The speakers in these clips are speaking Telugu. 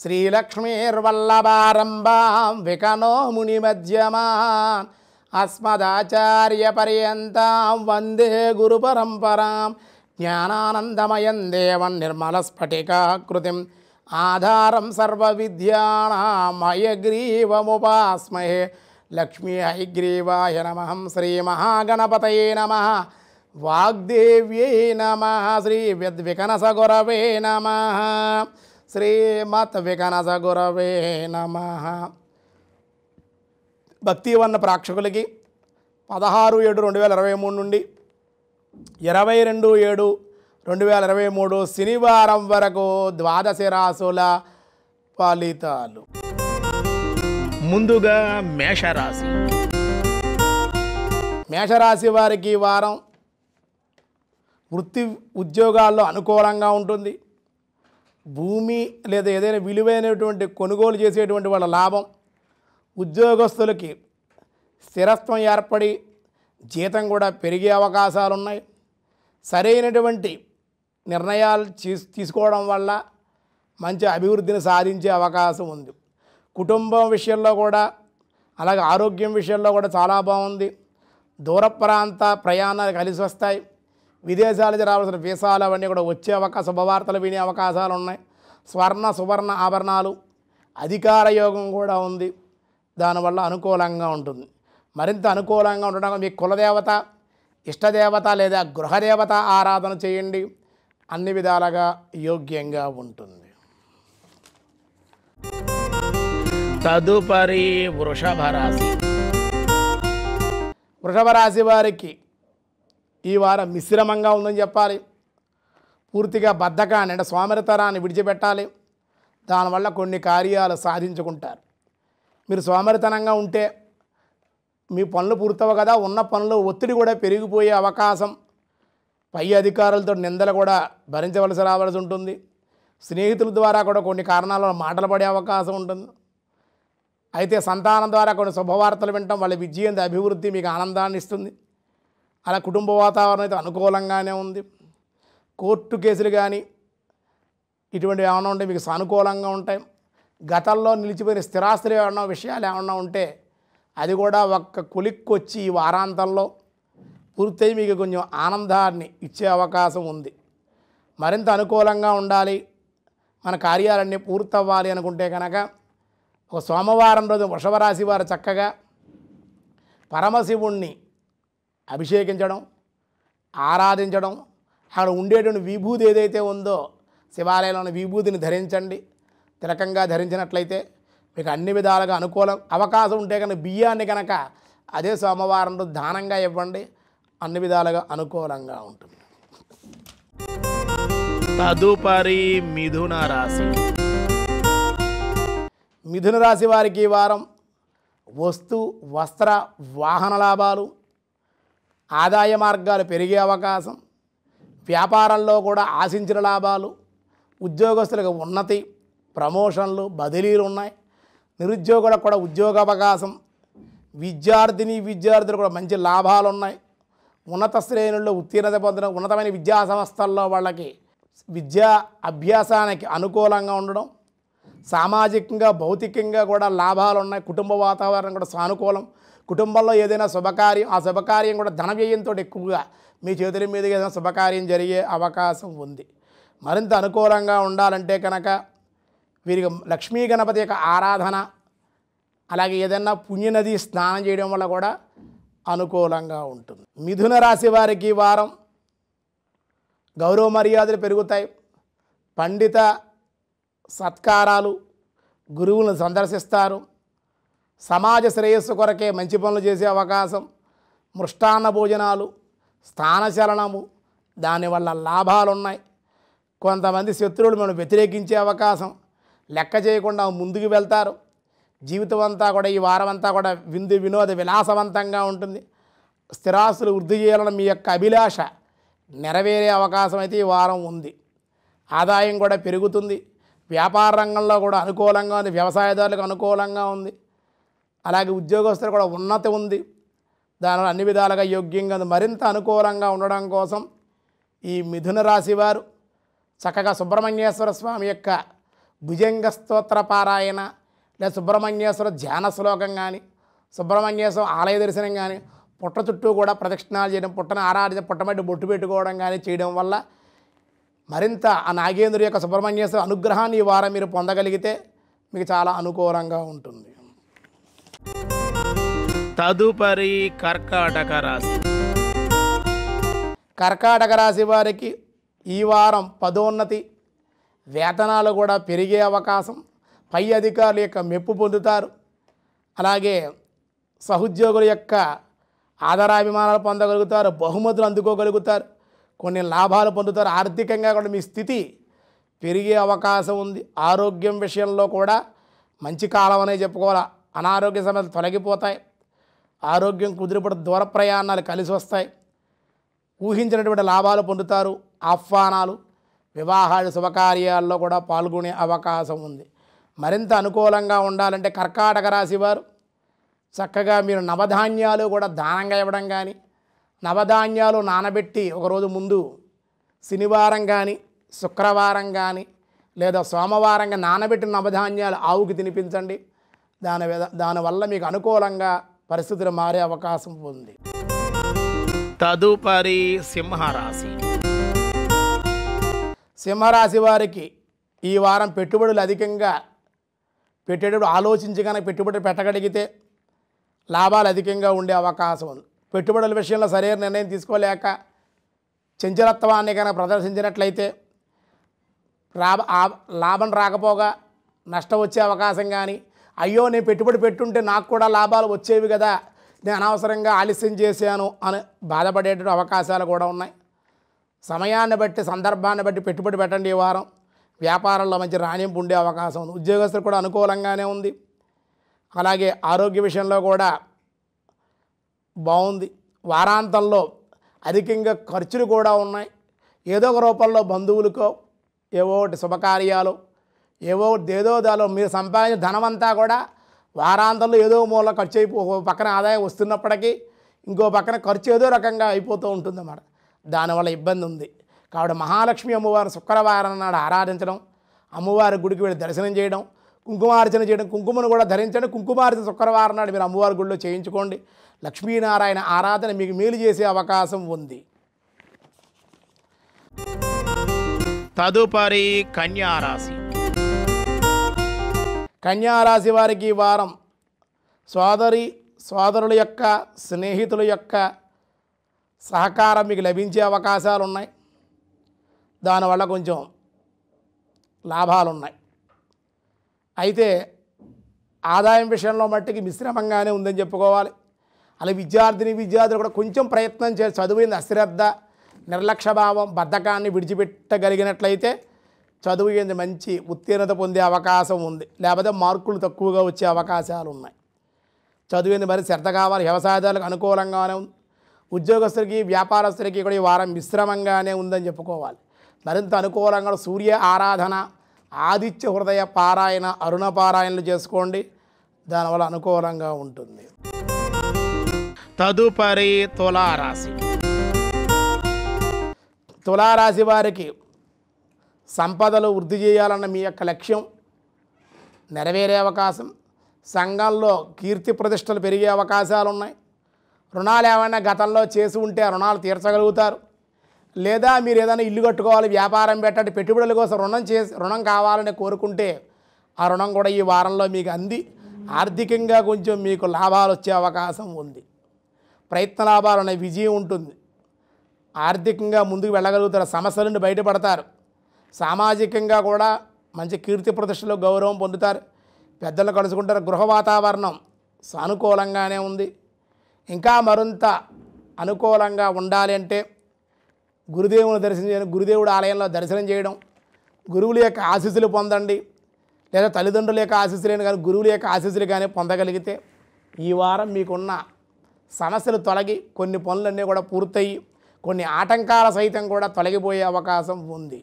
శ్రీలక్ష్మీర్వల్లభారంభాం వికనో మునిమధ్యమాన్ పర్యంతం వందే గురు గురుపరంపరాం జ్ఞానానందమయం దేవం నిర్మలస్ఫటికాకృతిం ఆధారం సర్వ సర్వవిద్యామయగ్రీవముపాస్మహే లక్ష్మీ హైగ్రీవాయ నమ శ్రీ మహాగణపతయే నమ వాగ్దేవ్యై నమ శ్రీ విద్వికనసగురవే నమ శ్రీమత్ వికనస గురవే నమ భక్తివన్న ప్రేక్షకులకి పదహారు ఏడు రెండు వేల ఇరవై మూడు నుండి ఇరవై రెండు ఏడు రెండు వేల ఇరవై మూడు శనివారం వరకు ద్వాదశ రాసుల ఫలితాలు ముందుగా మేషరాశి మేషరాశి వారికి వారం వృత్తి ఉద్యోగాల్లో అనుకూలంగా ఉంటుంది భూమి లేదా ఏదైనా విలువైనటువంటి కొనుగోలు చేసేటువంటి వాళ్ళ లాభం ఉద్యోగస్తులకి స్థిరత్వం ఏర్పడి జీతం కూడా పెరిగే అవకాశాలు ఉన్నాయి సరైనటువంటి నిర్ణయాలు తీసుకోవడం వల్ల మంచి అభివృద్ధిని సాధించే అవకాశం ఉంది కుటుంబం విషయంలో కూడా అలాగే ఆరోగ్యం విషయంలో కూడా చాలా బాగుంది దూర ప్రాంత ప్రయాణాలు కలిసి వస్తాయి విదేశాలకి రావాల్సిన వీసాలు అవన్నీ కూడా వచ్చే అవకాశం శుభవార్తలు వినే అవకాశాలు ఉన్నాయి స్వర్ణ సువర్ణ ఆభరణాలు అధికార యోగం కూడా ఉంది దానివల్ల అనుకూలంగా ఉంటుంది మరింత అనుకూలంగా ఉండడం మీ కులదేవత ఇష్టదేవత లేదా గృహదేవత ఆరాధన చేయండి అన్ని విధాలుగా యోగ్యంగా ఉంటుంది తదుపరి వృషభ రాశి వృషభ రాశి వారికి ఈ వారం మిశ్రమంగా ఉందని చెప్పాలి పూర్తిగా బద్ధకాన్ని అంటే సోమరితనాన్ని విడిచిపెట్టాలి దానివల్ల కొన్ని కార్యాలు సాధించుకుంటారు మీరు సోమరితనంగా ఉంటే మీ పనులు పూర్తవు కదా ఉన్న పనులు ఒత్తిడి కూడా పెరిగిపోయే అవకాశం పై అధికారులతో నిందలు కూడా భరించవలసి రావాల్సి ఉంటుంది స్నేహితుల ద్వారా కూడా కొన్ని కారణాల మాటలు పడే అవకాశం ఉంటుంది అయితే సంతానం ద్వారా కొన్ని శుభవార్తలు వినటం వాళ్ళ విజయం అభివృద్ధి మీకు ఆనందాన్ని ఇస్తుంది అలా కుటుంబ వాతావరణం అయితే అనుకూలంగానే ఉంది కోర్టు కేసులు కానీ ఇటువంటివి ఏమైనా ఉంటే మీకు సానుకూలంగా ఉంటాయి గతంలో నిలిచిపోయిన స్థిరాస్తులు ఏమన్నా విషయాలు ఏమన్నా ఉంటే అది కూడా ఒక్క కొలిక్కొచ్చి ఈ వారాంతంలో పూర్తయి మీకు కొంచెం ఆనందాన్ని ఇచ్చే అవకాశం ఉంది మరింత అనుకూలంగా ఉండాలి మన కార్యాలన్నీ పూర్తవ్వాలి అనుకుంటే కనుక ఒక సోమవారం రోజు వృషభరాశి వారు చక్కగా పరమశివుణ్ణి అభిషేకించడం ఆరాధించడం అక్కడ ఉండేటువంటి విభూతి ఏదైతే ఉందో శివాలయంలోని విభూతిని ధరించండి తిలకంగా ధరించినట్లయితే మీకు అన్ని విధాలుగా అనుకూలం అవకాశం ఉంటే కనుక బియ్యాన్ని కనుక అదే సోమవారం రోజు దానంగా ఇవ్వండి అన్ని విధాలుగా అనుకూలంగా ఉంటుంది తదుపరి మిథున రాశి మిథున రాశి వారికి ఈ వారం వస్తు వస్త్ర వాహన లాభాలు ఆదాయ మార్గాలు పెరిగే అవకాశం వ్యాపారంలో కూడా ఆశించిన లాభాలు ఉద్యోగస్తులకు ఉన్నతి ప్రమోషన్లు బదిలీలు ఉన్నాయి నిరుద్యోగులకు కూడా ఉద్యోగ అవకాశం విద్యార్థిని విద్యార్థులు కూడా మంచి లాభాలు ఉన్నాయి ఉన్నత శ్రేణుల్లో ఉత్తీర్ణత పొందడం ఉన్నతమైన విద్యా సంస్థల్లో వాళ్ళకి విద్యా అభ్యాసానికి అనుకూలంగా ఉండడం సామాజికంగా భౌతికంగా కూడా లాభాలు ఉన్నాయి కుటుంబ వాతావరణం కూడా సానుకూలం కుటుంబంలో ఏదైనా శుభకార్యం ఆ శుభకార్యం కూడా ధన వ్యయంతో ఎక్కువగా మీ చేతుల మీద ఏదైనా శుభకార్యం జరిగే అవకాశం ఉంది మరింత అనుకూలంగా ఉండాలంటే కనుక వీరికి లక్ష్మీ గణపతి యొక్క ఆరాధన అలాగే ఏదైనా పుణ్యనది స్నానం చేయడం వల్ల కూడా అనుకూలంగా ఉంటుంది మిథున రాశి వారికి వారం గౌరవ మర్యాదలు పెరుగుతాయి పండిత సత్కారాలు గురువులను సందర్శిస్తారు సమాజ శ్రేయస్సు కొరకే మంచి పనులు చేసే అవకాశం మృష్టాన్న భోజనాలు స్థానచలనము దానివల్ల లాభాలు ఉన్నాయి కొంతమంది శత్రువులు మనం వ్యతిరేకించే అవకాశం లెక్క చేయకుండా ముందుకు వెళ్తారు జీవితం అంతా కూడా ఈ వారం అంతా కూడా విందు వినోద విలాసవంతంగా ఉంటుంది స్థిరాస్తులు వృద్ధి చేయాలని మీ యొక్క అభిలాష నెరవేరే అవకాశం అయితే ఈ వారం ఉంది ఆదాయం కూడా పెరుగుతుంది వ్యాపార రంగంలో కూడా అనుకూలంగా ఉంది వ్యవసాయదారులకు అనుకూలంగా ఉంది అలాగే ఉద్యోగస్తులు కూడా ఉన్నత ఉంది దానిలో అన్ని విధాలుగా యోగ్యంగా మరింత అనుకూలంగా ఉండడం కోసం ఈ మిథున రాశి వారు చక్కగా సుబ్రహ్మణ్యేశ్వర స్వామి యొక్క భుజంగ స్తోత్ర పారాయణ లేదా సుబ్రహ్మణ్యేశ్వర ధ్యాన శ్లోకం కానీ సుబ్రహ్మణ్యేశ్వర ఆలయ దర్శనం కానీ పుట్ట చుట్టూ కూడా ప్రదక్షిణాలు చేయడం పుట్టను ఆరాధించడం పుట్టమట్టి బొట్టు పెట్టుకోవడం కానీ చేయడం వల్ల మరింత ఆ నాగేంద్రుడి యొక్క సుబ్రహ్మణ్యేశ్వర అనుగ్రహాన్ని ఈ వారం మీరు పొందగలిగితే మీకు చాలా అనుకూలంగా ఉంటుంది తదుపరి కర్కాటక రాశి కర్కాటక రాశి వారికి ఈ వారం పదోన్నతి వేతనాలు కూడా పెరిగే అవకాశం పై అధికారుల యొక్క మెప్పు పొందుతారు అలాగే సహోద్యోగుల యొక్క ఆదరాభిమానాలు పొందగలుగుతారు బహుమతులు అందుకోగలుగుతారు కొన్ని లాభాలు పొందుతారు ఆర్థికంగా కూడా మీ స్థితి పెరిగే అవకాశం ఉంది ఆరోగ్యం విషయంలో కూడా మంచి కాలం అనే చెప్పుకోవాలి అనారోగ్య సమస్యలు తొలగిపోతాయి ఆరోగ్యం కుదిరిపడ దూర ప్రయాణాలు కలిసి వస్తాయి ఊహించినటువంటి లాభాలు పొందుతారు ఆహ్వానాలు వివాహాలు శుభకార్యాల్లో కూడా పాల్గొనే అవకాశం ఉంది మరింత అనుకూలంగా ఉండాలంటే కర్కాటక రాశి వారు చక్కగా మీరు నవధాన్యాలు కూడా దానంగా ఇవ్వడం కానీ నవధాన్యాలు నానబెట్టి ఒకరోజు ముందు శనివారం కానీ శుక్రవారం కానీ లేదా సోమవారంగా నానబెట్టిన నవధాన్యాలు ఆవుకి తినిపించండి దాని దానివల్ల మీకు అనుకూలంగా పరిస్థితులు మారే అవకాశం ఉంది తదుపరి సింహరాశి సింహరాశి వారికి ఈ వారం పెట్టుబడులు అధికంగా పెట్టేటప్పుడు ఆలోచించి కనుక పెట్టుబడులు పెట్టగలిగితే లాభాలు అధికంగా ఉండే అవకాశం ఉంది పెట్టుబడుల విషయంలో సరైన నిర్ణయం తీసుకోలేక చంచలత్వాన్ని కనుక ప్రదర్శించినట్లయితే లాభం రాకపోగా నష్టం వచ్చే అవకాశం కానీ అయ్యో నేను పెట్టుబడి పెట్టుంటే నాకు కూడా లాభాలు వచ్చేవి కదా నేను అనవసరంగా ఆలస్యం చేశాను అని బాధపడేటువంటి అవకాశాలు కూడా ఉన్నాయి సమయాన్ని బట్టి సందర్భాన్ని బట్టి పెట్టుబడి పెట్టండి ఈ వారం వ్యాపారంలో మంచి రాణింపు ఉండే అవకాశం ఉంది ఉద్యోగస్తులు కూడా అనుకూలంగానే ఉంది అలాగే ఆరోగ్య విషయంలో కూడా బాగుంది వారాంతంలో అధికంగా ఖర్చులు కూడా ఉన్నాయి ఏదో ఒక రూపంలో బంధువులకో ఏవో శుభకార్యాలు ఏవో ఏదో దాలో మీరు సంపాదించిన ధనం అంతా కూడా వారాంతంలో ఏదో మూల ఖర్చు అయిపో పక్కన ఆదాయం వస్తున్నప్పటికీ ఇంకో పక్కన ఖర్చు ఏదో రకంగా అయిపోతూ ఉంటుందన్నమాట దానివల్ల ఇబ్బంది ఉంది కాబట్టి మహాలక్ష్మి అమ్మవారిని శుక్రవారం నాడు ఆరాధించడం అమ్మవారి గుడికి వెళ్ళి దర్శనం చేయడం కుంకుమార్చన చేయడం కుంకుమను కూడా ధరించండి కుంకుమార్చన శుక్రవారం నాడు మీరు అమ్మవారి గుడిలో చేయించుకోండి లక్ష్మీనారాయణ ఆరాధన మీకు మేలు చేసే అవకాశం ఉంది తదుపరి కన్యారాశి కన్యారాశి వారికి ఈ వారం సోదరి సోదరుల యొక్క స్నేహితుల యొక్క సహకారం మీకు లభించే అవకాశాలు ఉన్నాయి దానివల్ల కొంచెం లాభాలున్నాయి అయితే ఆదాయం విషయంలో మట్టికి మిశ్రమంగానే ఉందని చెప్పుకోవాలి అలా విద్యార్థిని విద్యార్థులు కూడా కొంచెం ప్రయత్నం చేసి చదువుయింది అశ్రద్ధ నిర్లక్ష్యభావం బద్ధకాన్ని విడిచిపెట్టగలిగినట్లయితే చదువు ఏంది మంచి ఉత్తీర్ణత పొందే అవకాశం ఉంది లేకపోతే మార్కులు తక్కువగా వచ్చే అవకాశాలు ఉన్నాయి ఏంది మరి శ్రద్ధ కావాలి వ్యవసాయదారులకు అనుకూలంగానే ఉంది ఉద్యోగస్తులకి వ్యాపారస్తులకి కూడా ఈ వారం మిశ్రమంగానే ఉందని చెప్పుకోవాలి మరింత అనుకూలంగా సూర్య ఆరాధన ఆదిత్య హృదయ పారాయణ అరుణ పారాయణలు చేసుకోండి దానివల్ల అనుకూలంగా ఉంటుంది తదుపరి తులారాశి తులారాశి వారికి సంపదలు వృద్ధి చేయాలన్న మీ యొక్క లక్ష్యం నెరవేరే అవకాశం సంఘంలో కీర్తి ప్రతిష్టలు పెరిగే అవకాశాలు ఉన్నాయి రుణాలు ఏమైనా గతంలో చేసి ఉంటే రుణాలు తీర్చగలుగుతారు లేదా మీరు ఏదైనా ఇల్లు కట్టుకోవాలి వ్యాపారం పెట్టండి పెట్టుబడుల కోసం రుణం చేసి రుణం కావాలని కోరుకుంటే ఆ రుణం కూడా ఈ వారంలో మీకు అంది ఆర్థికంగా కొంచెం మీకు లాభాలు వచ్చే అవకాశం ఉంది ప్రయత్న లాభాలు అనే విజయం ఉంటుంది ఆర్థికంగా ముందుకు వెళ్ళగలుగుతారు సమస్యలను బయటపడతారు సామాజికంగా కూడా మంచి కీర్తి ప్రతిష్టలు గౌరవం పొందుతారు పెద్దలు కలుసుకుంటారు గృహ వాతావరణం సానుకూలంగానే ఉంది ఇంకా మరింత అనుకూలంగా ఉండాలి అంటే గురుదేవుని దర్శనం చేయడం గురుదేవుడు ఆలయంలో దర్శనం చేయడం గురువుల యొక్క ఆశీస్సులు పొందండి లేదా తల్లిదండ్రుల యొక్క ఆశీస్సులేని కానీ గురువుల యొక్క ఆశీస్సులు కానీ పొందగలిగితే ఈ వారం మీకున్న సమస్యలు తొలగి కొన్ని పనులన్నీ కూడా పూర్తయ్యి కొన్ని ఆటంకాల సైతం కూడా తొలగిపోయే అవకాశం ఉంది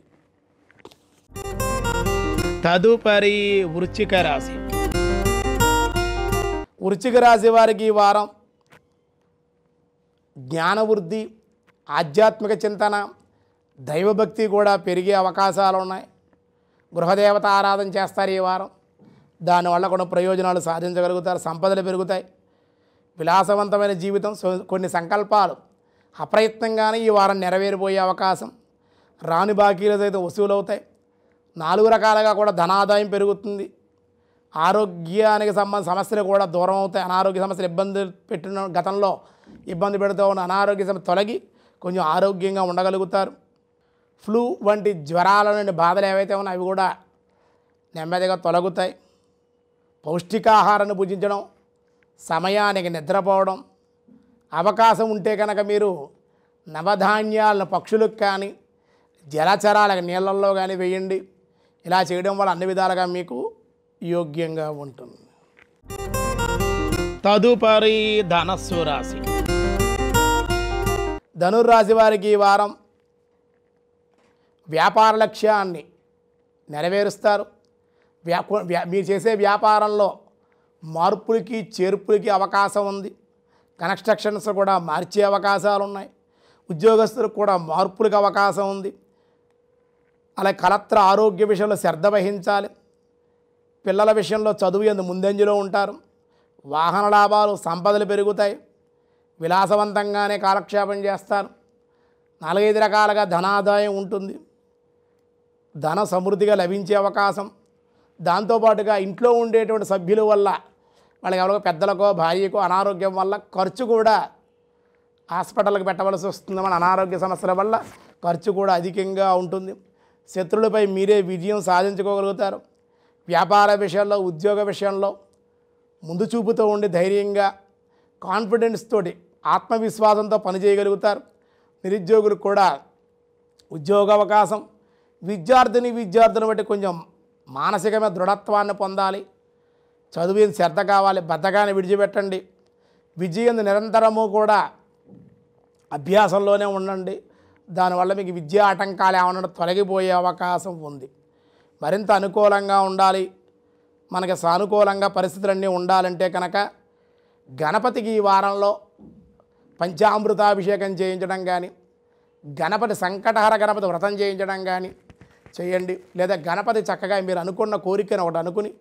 తదుపరి వృచ్చిక రాశి వృచ్చిక రాశి వారికి ఈ వారం జ్ఞానవృద్ధి ఆధ్యాత్మిక చింతన దైవభక్తి కూడా పెరిగే అవకాశాలు ఉన్నాయి గృహదేవత ఆరాధన చేస్తారు ఈ వారం దానివల్ల కొన్ని ప్రయోజనాలు సాధించగలుగుతారు సంపదలు పెరుగుతాయి విలాసవంతమైన జీవితం కొన్ని సంకల్పాలు అప్రయత్నంగానే ఈ వారం నెరవేరిపోయే అవకాశం రాని బాకీలు అయితే వసూలవుతాయి నాలుగు రకాలుగా కూడా ధనాదాయం పెరుగుతుంది ఆరోగ్యానికి సంబంధ సమస్యలు కూడా దూరం అవుతాయి అనారోగ్య సమస్యలు ఇబ్బంది పెట్టిన గతంలో ఇబ్బంది పెడుతూ ఉన్న అనారోగ్య సమస్య తొలగి కొంచెం ఆరోగ్యంగా ఉండగలుగుతారు ఫ్లూ వంటి జ్వరాల నుండి బాధలు ఏవైతే ఉన్నాయో అవి కూడా నెమ్మదిగా తొలగుతాయి పౌష్టికాహారాన్ని పూజించడం సమయానికి నిద్రపోవడం అవకాశం ఉంటే కనుక మీరు నవధాన్యాలను పక్షులకు కానీ జలచరాలకు నీళ్ళల్లో కానీ వేయండి ఇలా చేయడం వల్ల అన్ని విధాలుగా మీకు యోగ్యంగా ఉంటుంది తదుపరి ధనస్సు రాశి ధనుర్రాశి వారికి ఈ వారం వ్యాపార లక్ష్యాన్ని నెరవేరుస్తారు వ్యా మీరు చేసే వ్యాపారంలో మార్పులకి చేర్పులకి అవకాశం ఉంది కన్స్ట్రక్షన్స్ కూడా మార్చే అవకాశాలు ఉన్నాయి ఉద్యోగస్తులకు కూడా మార్పులకు అవకాశం ఉంది అలాగే కలత్ర ఆరోగ్య విషయంలో శ్రద్ధ వహించాలి పిల్లల విషయంలో చదువు ఎందు ముందంజలో ఉంటారు వాహన లాభాలు సంపదలు పెరుగుతాయి విలాసవంతంగానే కాలక్షేపం చేస్తారు నాలుగైదు రకాలుగా ధనాదాయం ఉంటుంది ధన సమృద్ధిగా లభించే అవకాశం దాంతోపాటుగా ఇంట్లో ఉండేటువంటి సభ్యుల వల్ల వాళ్ళకి ఎవరికో పెద్దలకో భార్యకో అనారోగ్యం వల్ల ఖర్చు కూడా హాస్పిటల్కి పెట్టవలసి వస్తుంది మన అనారోగ్య సమస్యల వల్ల ఖర్చు కూడా అధికంగా ఉంటుంది శత్రులపై మీరే విజయం సాధించుకోగలుగుతారు వ్యాపార విషయంలో ఉద్యోగ విషయంలో ముందు చూపుతో ఉండి ధైర్యంగా కాన్ఫిడెన్స్ తోటి ఆత్మవిశ్వాసంతో పనిచేయగలుగుతారు నిరుద్యోగులు కూడా ఉద్యోగ అవకాశం విద్యార్థిని విద్యార్థులను బట్టి కొంచెం మానసికమైన దృఢత్వాన్ని పొందాలి చదువుని శ్రద్ధ కావాలి బద్ధకాన్ని విడిచిపెట్టండి విజయం నిరంతరము కూడా అభ్యాసంలోనే ఉండండి దానివల్ల మీకు విద్యా ఆటంకాలు ఏమన్నా తొలగిపోయే అవకాశం ఉంది మరింత అనుకూలంగా ఉండాలి మనకి సానుకూలంగా పరిస్థితులన్నీ ఉండాలంటే కనుక గణపతికి ఈ వారంలో పంచామృతాభిషేకం చేయించడం కానీ గణపతి సంకటహర గణపతి వ్రతం చేయించడం కానీ చేయండి లేదా గణపతి చక్కగా మీరు అనుకున్న కోరికను ఒకటి అనుకుని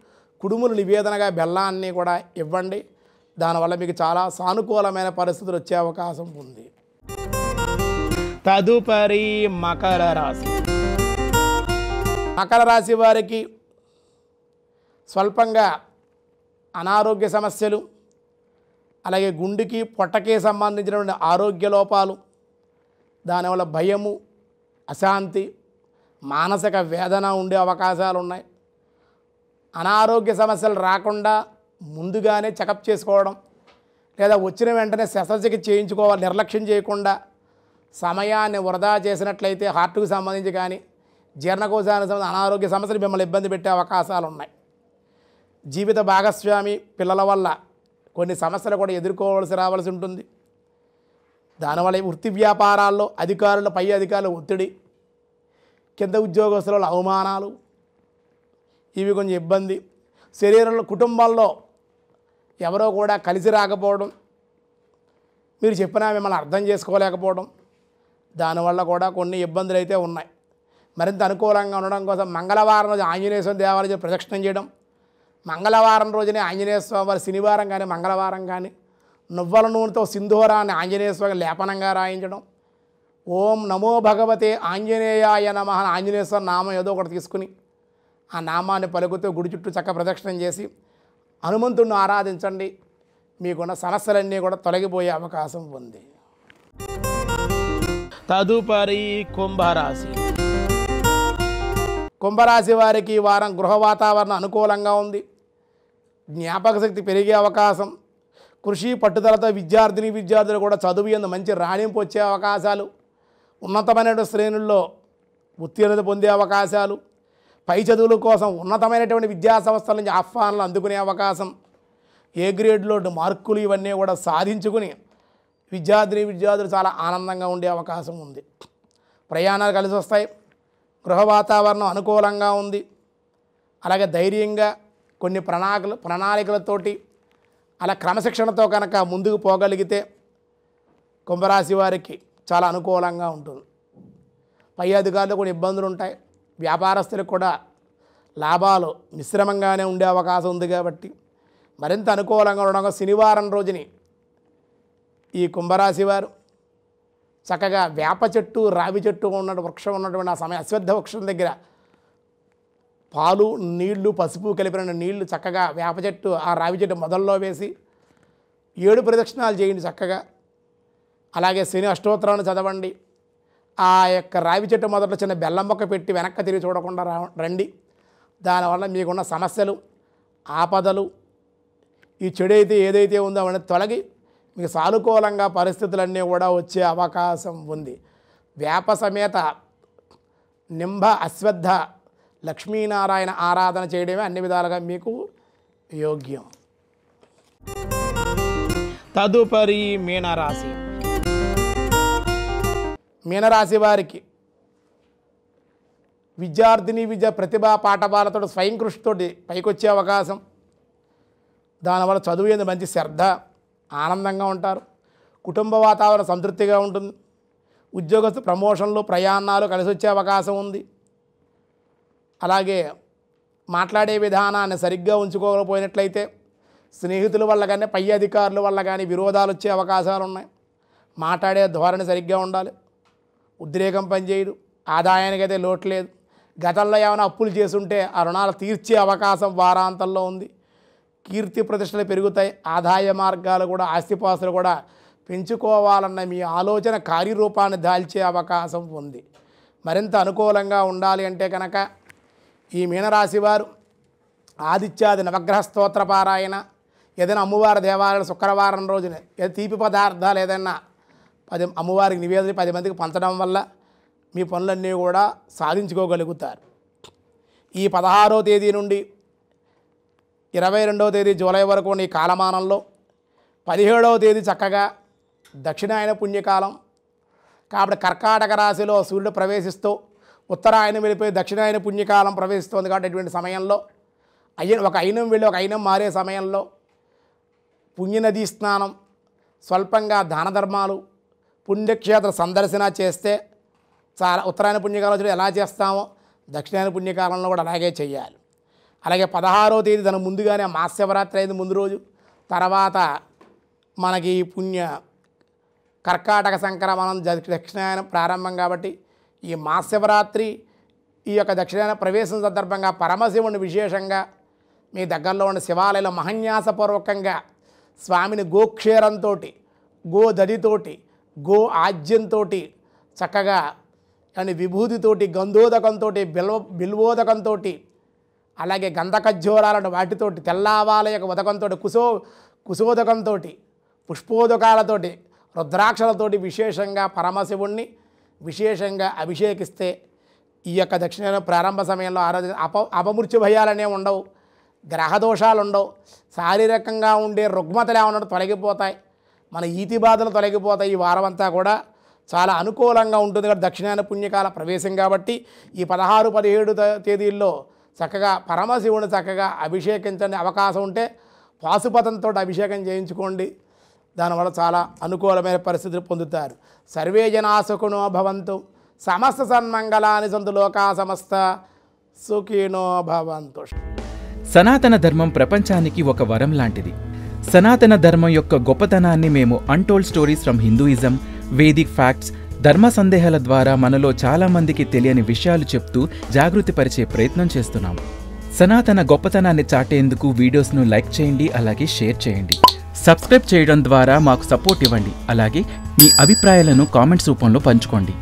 కుడుములు నివేదనగా బెల్లాన్ని కూడా ఇవ్వండి దానివల్ల మీకు చాలా సానుకూలమైన పరిస్థితులు వచ్చే అవకాశం ఉంది తదుపరి మకర రాశి మకర రాశి వారికి స్వల్పంగా అనారోగ్య సమస్యలు అలాగే గుండెకి పొట్టకి సంబంధించినటువంటి ఆరోగ్య లోపాలు దానివల్ల భయము అశాంతి మానసిక వేదన ఉండే అవకాశాలు ఉన్నాయి అనారోగ్య సమస్యలు రాకుండా ముందుగానే చెకప్ చేసుకోవడం లేదా వచ్చిన వెంటనే శస్త్రచికిత్స చేయించుకోవాలి నిర్లక్ష్యం చేయకుండా సమయాన్ని వృధా చేసినట్లయితే హార్ట్కు సంబంధించి కానీ జీర్ణకోశానికి సంబంధించి అనారోగ్య సమస్యలు మిమ్మల్ని ఇబ్బంది పెట్టే అవకాశాలు ఉన్నాయి జీవిత భాగస్వామి పిల్లల వల్ల కొన్ని సమస్యలు కూడా ఎదుర్కోవాల్సి రావాల్సి ఉంటుంది దానివల్ల వృత్తి వ్యాపారాల్లో అధికారుల పై అధికారుల ఒత్తిడి కింద ఉద్యోగస్తుల అవమానాలు ఇవి కొంచెం ఇబ్బంది శరీరంలో కుటుంబాల్లో ఎవరో కూడా కలిసి రాకపోవడం మీరు చెప్పినా మిమ్మల్ని అర్థం చేసుకోలేకపోవడం దానివల్ల కూడా కొన్ని ఇబ్బందులు అయితే ఉన్నాయి మరింత అనుకూలంగా ఉండడం కోసం మంగళవారం రోజు ఆంజనేయ స్వామి దేవాలయం ప్రదక్షిణం చేయడం మంగళవారం రోజునే ఆంజనేయ స్వామి వారి శనివారం కానీ మంగళవారం కానీ నువ్వల నూనెతో సింధూరాన్ని ఆంజనేయ స్వామి లేపనంగా రాయించడం ఓం నమో భగవతే ఆంజనేయాయ నమ ఆంజనేయ స్వామి నామం ఏదో ఒకటి తీసుకుని ఆ నామాన్ని పలుకుతూ గుడి చుట్టూ చక్క ప్రదక్షిణం చేసి హనుమంతుడిని ఆరాధించండి మీకున్న సమస్యలన్నీ కూడా తొలగిపోయే అవకాశం ఉంది తదుపరి కుంభరాశి కుంభరాశి వారికి ఈ వారం గృహ వాతావరణం అనుకూలంగా ఉంది జ్ఞాపక శక్తి పెరిగే అవకాశం కృషి పట్టుదలతో విద్యార్థిని విద్యార్థులు కూడా చదువు ఎందు మంచి రాణింపు వచ్చే అవకాశాలు ఉన్నతమైనటువంటి శ్రేణుల్లో ఉత్తీర్ణత పొందే అవకాశాలు పై చదువుల కోసం ఉన్నతమైనటువంటి విద్యా సంస్థల నుంచి ఆహ్వానాలు అందుకునే అవకాశం ఏ గ్రేడ్లో మార్కులు ఇవన్నీ కూడా సాధించుకుని విద్యార్థిని విద్యార్థులు చాలా ఆనందంగా ఉండే అవకాశం ఉంది ప్రయాణాలు కలిసి వస్తాయి గృహ వాతావరణం అనుకూలంగా ఉంది అలాగే ధైర్యంగా కొన్ని ప్రణాళికలు ప్రణాళికలతోటి అలా క్రమశిక్షణతో కనుక ముందుకు పోగలిగితే కుంభరాశి వారికి చాలా అనుకూలంగా ఉంటుంది పై అధికారులు కొన్ని ఇబ్బందులు ఉంటాయి వ్యాపారస్తులకు కూడా లాభాలు మిశ్రమంగానే ఉండే అవకాశం ఉంది కాబట్టి మరింత అనుకూలంగా ఉండడం శనివారం రోజుని ఈ కుంభరాశి వారు చక్కగా వేప చెట్టు రావి చెట్టు ఉన్న వృక్షం ఉన్నటువంటి ఆ సమయ అశ్వద్ధ వృక్షం దగ్గర పాలు నీళ్లు పసుపు కలిపిన నీళ్లు చక్కగా వేప చెట్టు ఆ రావి చెట్టు మొదల్లో వేసి ఏడు ప్రదక్షిణాలు చేయండి చక్కగా అలాగే శని అష్టోత్తరాన్ని చదవండి ఆ యొక్క రావి చెట్టు మొదట్లో చిన్న బెల్లం మొక్క పెట్టి వెనక్కి తిరిగి చూడకుండా రా రండి దానివల్ల మీకున్న సమస్యలు ఆపదలు ఈ చెడు అయితే ఏదైతే ఉందో అవన్నీ తొలగి మీకు సానుకూలంగా పరిస్థితులన్నీ కూడా వచ్చే అవకాశం ఉంది వేప సమేత నింభ అశ్వద్ధ లక్ష్మీనారాయణ ఆరాధన చేయడమే అన్ని విధాలుగా మీకు యోగ్యం తదుపరి మీనరాశి మీనరాశి వారికి విద్యార్థిని విద్య ప్రతిభా పాఠభాలతో స్వయంకృషితోటి పైకొచ్చే అవకాశం దానివల్ల చదువు మంచి శ్రద్ధ ఆనందంగా ఉంటారు కుటుంబ వాతావరణం సంతృప్తిగా ఉంటుంది ఉద్యోగస్తు ప్రమోషన్లు ప్రయాణాలు కలిసి వచ్చే అవకాశం ఉంది అలాగే మాట్లాడే విధానాన్ని సరిగ్గా ఉంచుకోకపోయినట్లయితే స్నేహితుల వల్ల కానీ పై అధికారుల వల్ల కానీ విరోధాలు వచ్చే అవకాశాలు ఉన్నాయి మాట్లాడే ధోరణి సరిగ్గా ఉండాలి ఉద్రేకం పనిచేయడు ఆదాయానికైతే లోటు లేదు గతంలో ఏమైనా అప్పులు చేస్తుంటే ఆ రుణాలు తీర్చే అవకాశం వారాంతంలో ఉంది కీర్తి ప్రతిష్టలు పెరుగుతాయి ఆదాయ మార్గాలు కూడా ఆస్తిపాసులు కూడా పెంచుకోవాలన్న మీ ఆలోచన కార్యరూపాన్ని దాల్చే అవకాశం ఉంది మరింత అనుకూలంగా ఉండాలి అంటే కనుక ఈ మీనరాశి వారు ఆదిత్యాది నవగ్రహ స్తోత్ర పారాయణ ఏదైనా అమ్మవారి దేవాలయాలు శుక్రవారం రోజున తీపి పదార్థాలు ఏదైనా పది అమ్మవారికి నివేదన పది మందికి పంచడం వల్ల మీ పనులన్నీ కూడా సాధించుకోగలుగుతారు ఈ పదహారో తేదీ నుండి ఇరవై రెండవ తేదీ జూలై వరకు నీ కాలమానంలో పదిహేడవ తేదీ చక్కగా దక్షిణాయన పుణ్యకాలం కాబట్టి కర్కాటక రాశిలో సూర్యుడు ప్రవేశిస్తూ ఉత్తరాయనం వెళ్ళిపోయి దక్షిణాయన పుణ్యకాలం ప్రవేశిస్తుంది కాబట్టి ఇటువంటి సమయంలో అయ్య ఒక అయినం వెళ్ళి ఒక అయినం మారే సమయంలో పుణ్యనదీ స్నానం స్వల్పంగా దాన ధర్మాలు పుణ్యక్షేత్ర సందర్శన చేస్తే చాలా ఉత్తరాయణ పుణ్యకాలం ఎలా చేస్తామో దక్షిణాయన పుణ్యకాలంలో కూడా అలాగే చేయాలి అలాగే పదహారో తేదీ దాని ముందుగానే మాస్యవరాత్రి అయింది ముందు రోజు తర్వాత మనకి పుణ్య కర్కాటక సంక్రమణం దక్షిణాయనం ప్రారంభం కాబట్టి ఈ మాస్యవరాత్రి ఈ యొక్క దక్షిణాయన ప్రవేశం సందర్భంగా పరమశివుని విశేషంగా మీ దగ్గరలో ఉన్న శివాలయంలో మహన్యాసపూర్వకంగా స్వామిని గోక్షీరంతో గో గో ఆజ్యంతో చక్కగా అని విభూతితోటి గంధోదకంతో బిల్వ బిల్వోదకంతో అలాగే గంధకజ్జోరాలను వాటితోటి తెల్లావాల యొక్క ఉదకంతో కుసో కుసోదకంతో పుష్పోదకాలతోటి రుద్రాక్షలతోటి విశేషంగా పరమశివుణ్ణి విశేషంగా అభిషేకిస్తే ఈ యొక్క దక్షిణ ప్రారంభ సమయంలో ఆరోజు అప అపమృత్యు భయాలనే ఉండవు గ్రహదోషాలు ఉండవు శారీరకంగా ఉండే రుగ్మతలు ఏమన్నా తొలగిపోతాయి మన ఈతి బాధలు తొలగిపోతాయి ఈ వారం అంతా కూడా చాలా అనుకూలంగా ఉంటుంది కదా దక్షిణాయన పుణ్యకాల ప్రవేశం కాబట్టి ఈ పదహారు పదిహేడు తేదీల్లో చక్కగా పరమశివుని చక్కగా అభిషేకించండి అవకాశం ఉంటే పాశుపతంతో అభిషేకం చేయించుకోండి దానివల్ల చాలా అనుకూలమైన పరిస్థితులు పొందుతారు సర్వే జనాశకునో భవంతు సమస్త సన్మంగళాని సంతు లోకా సమస్త సుఖీనో భవంతు సనాతన ధర్మం ప్రపంచానికి ఒక వరం లాంటిది సనాతన ధర్మం యొక్క గొప్పతనాన్ని మేము untold stories from Hinduism Vedic facts ధర్మ సందేహాల ద్వారా మనలో చాలామందికి తెలియని విషయాలు చెప్తూ జాగృతిపరిచే ప్రయత్నం చేస్తున్నాం సనాతన గొప్పతనాన్ని చాటేందుకు వీడియోస్ను లైక్ చేయండి అలాగే షేర్ చేయండి సబ్స్క్రైబ్ చేయడం ద్వారా మాకు సపోర్ట్ ఇవ్వండి అలాగే మీ అభిప్రాయాలను కామెంట్స్ రూపంలో పంచుకోండి